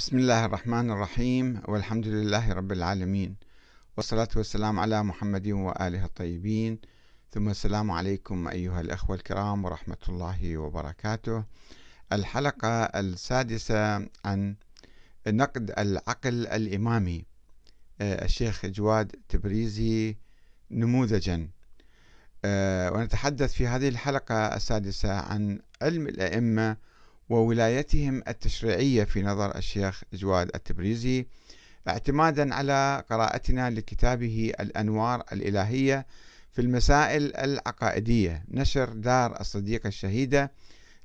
بسم الله الرحمن الرحيم والحمد لله رب العالمين والصلاة والسلام على محمد وآله الطيبين ثم السلام عليكم أيها الأخوة الكرام ورحمة الله وبركاته الحلقة السادسة عن نقد العقل الإمامي آه، الشيخ جواد تبريزي نموذجا آه، ونتحدث في هذه الحلقة السادسة عن علم الأئمة وولايتهم التشريعية في نظر الشيخ جواد التبريزي اعتمادا على قراءتنا لكتابه الأنوار الإلهية في المسائل العقائدية نشر دار الصديقة الشهيدة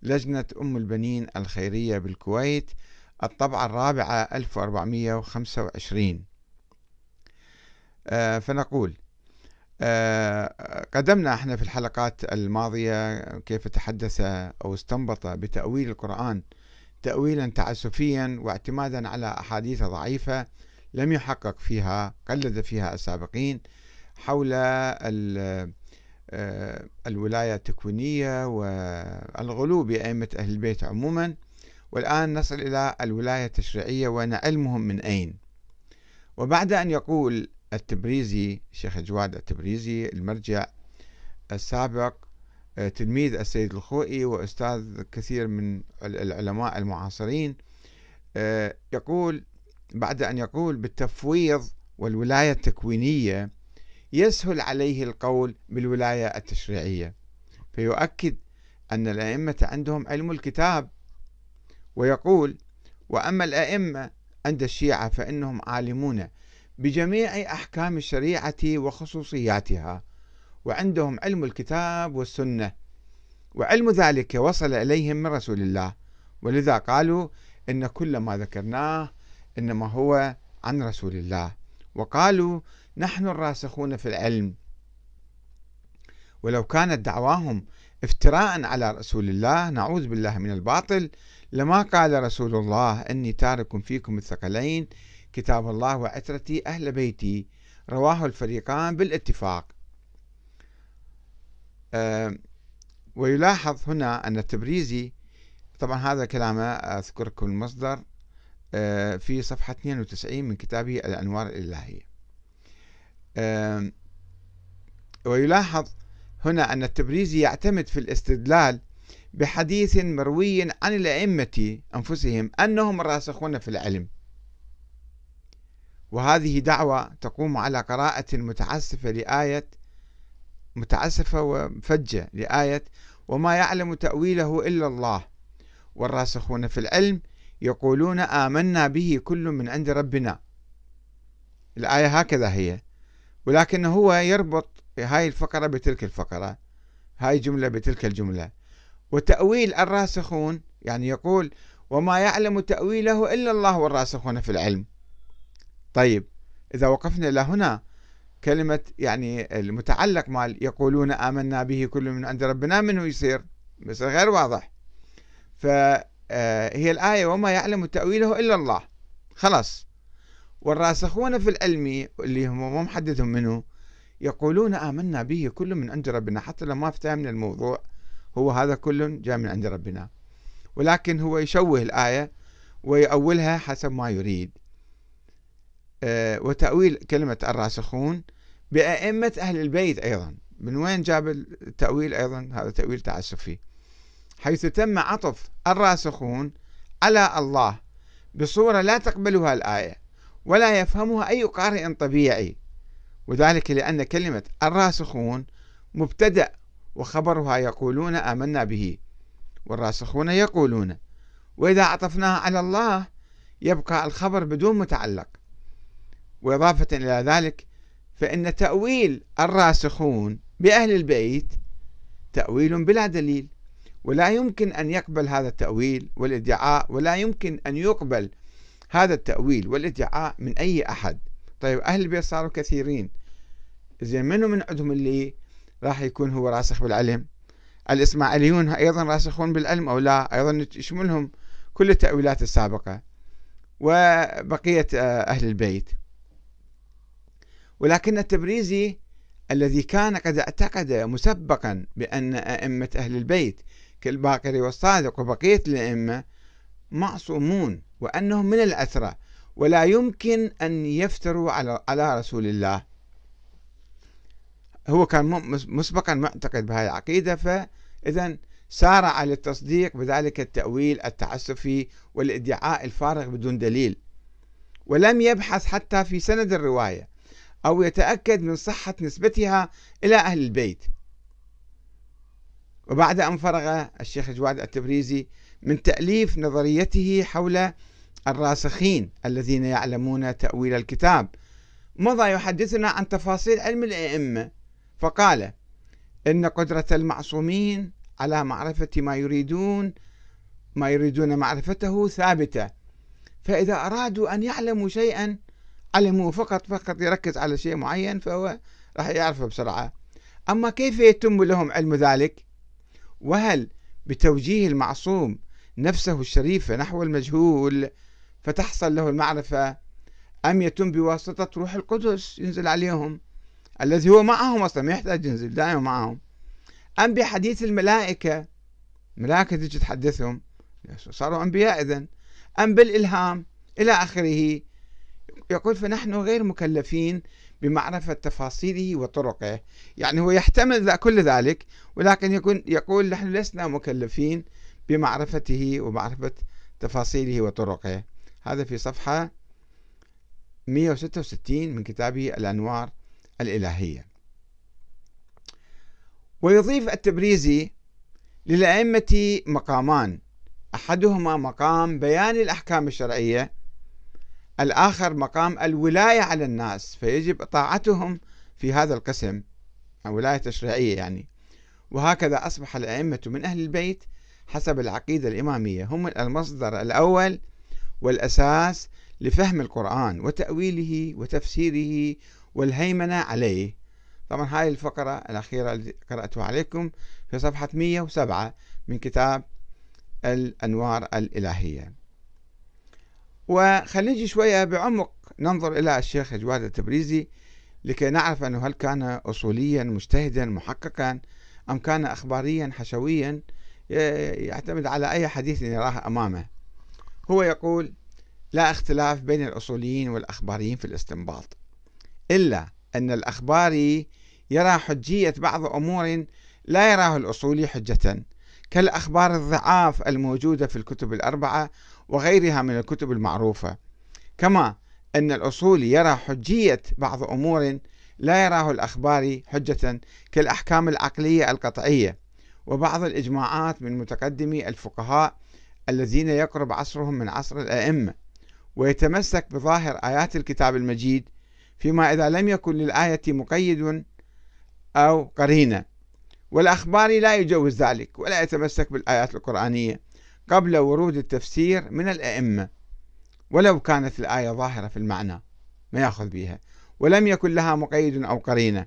لجنة أم البنين الخيرية بالكويت الطبعة الرابعة 1425 آه، فنقول آه، قدمنا احنا في الحلقات الماضية كيف تحدث أو استنبط بتأويل القرآن تأويلا تعسفيا واعتمادا على أحاديث ضعيفة لم يحقق فيها قلد فيها السابقين حول آه، الولاية التكوينية والغلو بأئمة أهل البيت عموما والآن نصل إلى الولاية التشريعية ونعلمهم من أين وبعد أن يقول التبريزي الشيخ جواد التبريزي المرجع السابق آه، تلميذ السيد الخوئي وأستاذ كثير من العلماء المعاصرين آه، يقول بعد أن يقول بالتفويض والولاية التكوينية يسهل عليه القول بالولاية التشريعية فيؤكد أن الأئمة عندهم علم الكتاب ويقول وأما الأئمة عند الشيعة فإنهم عالمون بجميع أحكام الشريعة وخصوصياتها وعندهم علم الكتاب والسنة وعلم ذلك وصل إليهم من رسول الله ولذا قالوا إن كل ما ذكرناه إنما هو عن رسول الله وقالوا نحن الراسخون في العلم ولو كانت دعواهم افتراء على رسول الله نعوذ بالله من الباطل لما قال رسول الله إني تارك فيكم الثقلين كتاب الله وعترتي أهل بيتي رواه الفريقان بالاتفاق آه، ويلاحظ هنا أن التبريزي طبعا هذا كلامه أذكركم المصدر آه، في صفحة 92 من كتابه الأنوار الإلهية آه، ويلاحظ هنا أن التبريزي يعتمد في الاستدلال بحديث مروي عن الأئمة أنفسهم أنهم راسخون في العلم وهذه دعوة تقوم على قراءة متعسفة لآية متعسفة ومفجة لآية وما يعلم تأويله إلا الله والراسخون في العلم يقولون آمنا به كل من عند ربنا الآية هكذا هي ولكن هو يربط هاي الفقرة بتلك الفقرة هاي جملة بتلك الجملة وتأويل الراسخون يعني يقول وما يعلم تأويله إلا الله والراسخون في العلم طيب إذا وقفنا إلى هنا كلمة يعني المتعلق مال يقولون آمنا به كل من عند ربنا منه يصير بس غير واضح فهي آه، الآية وما يعلم تأويله إلا الله خلاص والراسخون في العلم اللي هم مو محددهم منه يقولون آمنا به كل من عند ربنا حتى لو ما افتهمنا الموضوع هو هذا كل جاء من عند ربنا ولكن هو يشوه الآية ويؤولها حسب ما يريد آه، وتأويل كلمة الراسخون بأئمة أهل البيت أيضا من وين جاب التأويل أيضا هذا تأويل تعسفي حيث تم عطف الراسخون على الله بصورة لا تقبلها الآية ولا يفهمها أي قارئ طبيعي وذلك لأن كلمة الراسخون مبتدأ وخبرها يقولون آمنا به والراسخون يقولون وإذا عطفناها على الله يبقى الخبر بدون متعلق وإضافة إلى ذلك فإن تأويل الراسخون بأهل البيت تأويل بلا دليل ولا يمكن أن يقبل هذا التأويل والادعاء ولا يمكن أن يقبل هذا التأويل والادعاء من أي أحد طيب أهل البيت صاروا كثيرين زين منو من عندهم اللي راح يكون هو راسخ بالعلم الإسماعيليون أيضا راسخون بالعلم أو لا أيضا يشملهم كل التأويلات السابقة وبقية آه، أهل البيت ولكن التبريزي الذي كان قد اعتقد مسبقا بأن أئمة أهل البيت كالباقر والصادق وبقية الأئمة معصومون وأنهم من الأثرى ولا يمكن أن يفتروا على رسول الله هو كان مسبقا معتقد بهذه العقيدة فإذا سار على التصديق بذلك التأويل التعسفي والادعاء الفارغ بدون دليل ولم يبحث حتى في سند الرواية أو يتأكد من صحة نسبتها إلى أهل البيت وبعد أن فرغ الشيخ جواد التبريزي من تأليف نظريته حول الراسخين الذين يعلمون تأويل الكتاب مضى يحدثنا عن تفاصيل علم الأئمة فقال إن قدرة المعصومين على معرفة ما يريدون ما يريدون معرفته ثابتة فإذا أرادوا أن يعلموا شيئا علمه فقط فقط يركز على شيء معين فهو راح يعرفه بسرعة أما كيف يتم لهم علم ذلك وهل بتوجيه المعصوم نفسه الشريفة نحو المجهول فتحصل له المعرفة أم يتم بواسطة روح القدس ينزل عليهم الذي هو معهم أصلا ما يحتاج ينزل دائما معهم أم بحديث الملائكة ملائكة تجي تحدثهم صاروا أنبياء إذن أم بالإلهام إلى آخره يقول فنحن غير مكلفين بمعرفة تفاصيله وطرقه يعني هو يحتمل كل ذلك ولكن يكون يقول نحن لسنا مكلفين بمعرفته ومعرفة تفاصيله وطرقه هذا في صفحة 166 من كتابه الأنوار الإلهية ويضيف التبريزي للأئمة مقامان أحدهما مقام بيان الأحكام الشرعية الآخر مقام الولاية على الناس فيجب طاعتهم في هذا القسم ولاية تشريعية يعني وهكذا أصبح الأئمة من أهل البيت حسب العقيدة الإمامية هم المصدر الأول والأساس لفهم القرآن وتأويله وتفسيره والهيمنة عليه طبعا هاي الفقرة الأخيرة التي قرأتها عليكم في صفحة 107 من كتاب الأنوار الإلهية وخلينا شوية بعمق ننظر إلى الشيخ جواد التبريزي لكي نعرف أنه هل كان أصوليا مجتهدا محققا أم كان أخباريا حشويا يعتمد على أي حديث يراه أمامه هو يقول لا اختلاف بين الأصوليين والأخباريين في الاستنباط إلا أن الأخباري يرى حجية بعض أمور لا يراه الأصولي حجة كالأخبار الضعاف الموجودة في الكتب الأربعة وغيرها من الكتب المعروفة كما أن الأصولي يرى حجية بعض أمور لا يراه الأخباري حجة كالأحكام العقلية القطعية وبعض الإجماعات من متقدمي الفقهاء الذين يقرب عصرهم من عصر الأئمة ويتمسك بظاهر آيات الكتاب المجيد فيما إذا لم يكن للآية مقيد أو قرينة والأخباري لا يجوز ذلك ولا يتمسك بالآيات القرآنية قبل ورود التفسير من الأئمة ولو كانت الآية ظاهرة في المعنى ما يأخذ بها ولم يكن لها مقيد أو قرينة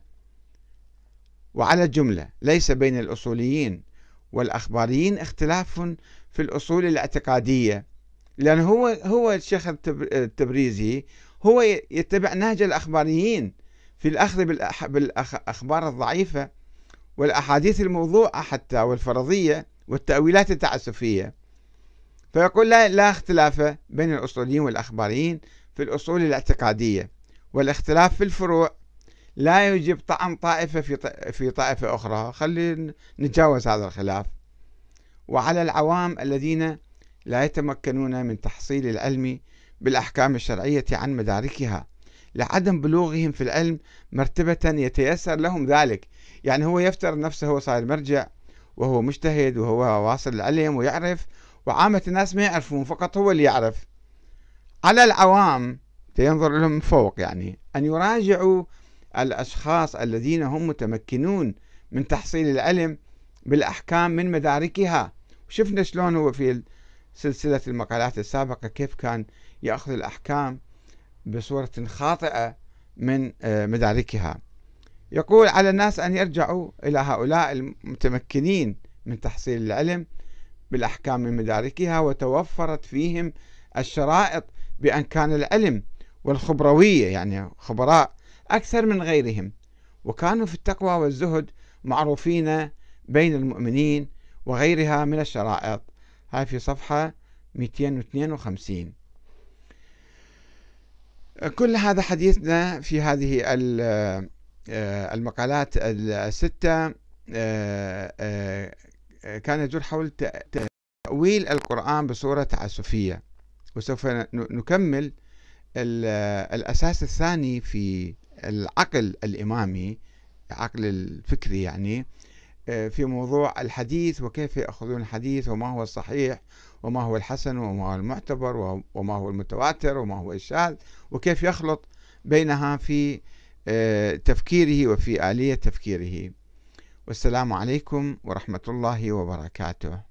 وعلى الجملة ليس بين الأصوليين والأخباريين اختلاف في الأصول الاعتقادية لأن هو هو الشيخ التبريزي هو يتبع نهج الأخباريين في الأخذ بالأخبار الضعيفة والأحاديث الموضوعة حتى والفرضية والتأويلات التعسفية فيقول لا, اختلاف بين الأصوليين والأخباريين في الأصول الاعتقادية والاختلاف في الفروع لا يجب طعن طائفة في في طائفة أخرى خلينا نتجاوز هذا الخلاف وعلى العوام الذين لا يتمكنون من تحصيل العلم بالأحكام الشرعية عن مداركها لعدم بلوغهم في العلم مرتبة يتيسر لهم ذلك يعني هو يفترض نفسه هو صاير مرجع وهو مجتهد وهو واصل العلم ويعرف وعامة الناس ما يعرفون فقط هو اللي يعرف على العوام ينظر لهم من فوق يعني أن يراجعوا الأشخاص الذين هم متمكنون من تحصيل العلم بالأحكام من مداركها شفنا شلون هو في سلسلة المقالات السابقة كيف كان يأخذ الأحكام بصورة خاطئة من آه، مداركها يقول على الناس أن يرجعوا إلى هؤلاء المتمكنين من تحصيل العلم بالأحكام من مداركها وتوفرت فيهم الشرائط بأن كان العلم والخبروية يعني خبراء أكثر من غيرهم وكانوا في التقوى والزهد معروفين بين المؤمنين وغيرها من الشرائط هاي في صفحة 252 كل هذا حديثنا في هذه آه، المقالات الستة آه، آه، كان يدور حول تأويل القرآن بصورة تعسفية وسوف نكمل الأساس الثاني في العقل الإمامي العقل الفكري يعني في موضوع الحديث وكيف يأخذون الحديث وما هو الصحيح وما هو الحسن وما هو المعتبر وما هو المتواتر وما هو الشاذ وكيف يخلط بينها في آه، تفكيره وفي آلية تفكيره والسلام عليكم ورحمة الله وبركاته